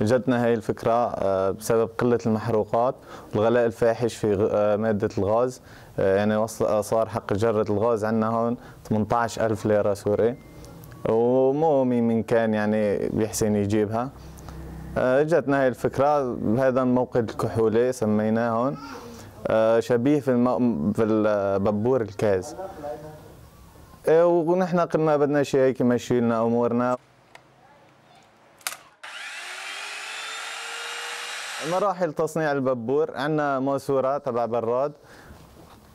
اجتنا هاي الفكره آه، بسبب قله المحروقات والغلاء الفاحش في آه، ماده الغاز آه، يعني وصل صار حق جره الغاز عندنا هون 18000 ليره سوري ومو من كان يعني بيحسن يجيبها اجتنا هاي الفكره بهذا الموقع الكحولي سميناه هون شبيه في, الم... في البابور الكاز ونحن قلنا بدنا شيء هيك يمشي لنا امورنا مراحل تصنيع الببور عندنا ماسوره تبع براد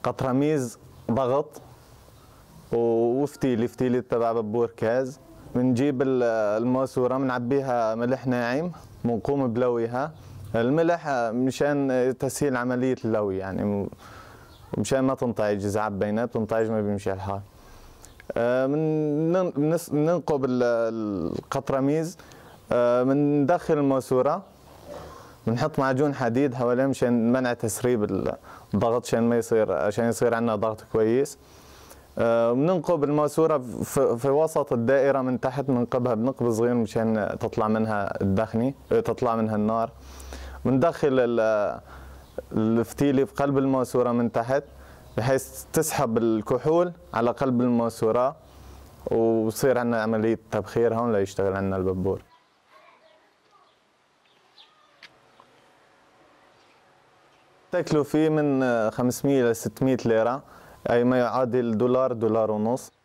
قطرميز ضغط وفتيل فتيل تبع ببور كاز بنجيب الماسوره بنعبيها ملح ناعم بنقوم بلويها الملح مشان تسهيل عمليه اللوي يعني مشان ما تنطعج اذا عبينا تنطعج ما بيمشي الحال بننقب آه، القطرميز بندخل آه، الماسوره بنحط معجون حديد حواليه مشان منع تسريب الضغط عشان ما يصير عشان يصير عندنا ضغط كويس آه، بننقب الماسوره في وسط الدائره من تحت بننقبها بنقب صغير مشان تطلع منها الدخنه آه، تطلع منها النار بندخل الفتيله في قلب الماسوره من تحت بحيث تسحب الكحول على قلب الماسوره وبصير عندنا عمليه تبخير هون ليشتغل عندنا الببور تكلفة من 500 ل 600 ليرة أي ما يعادل دولار دولار ونص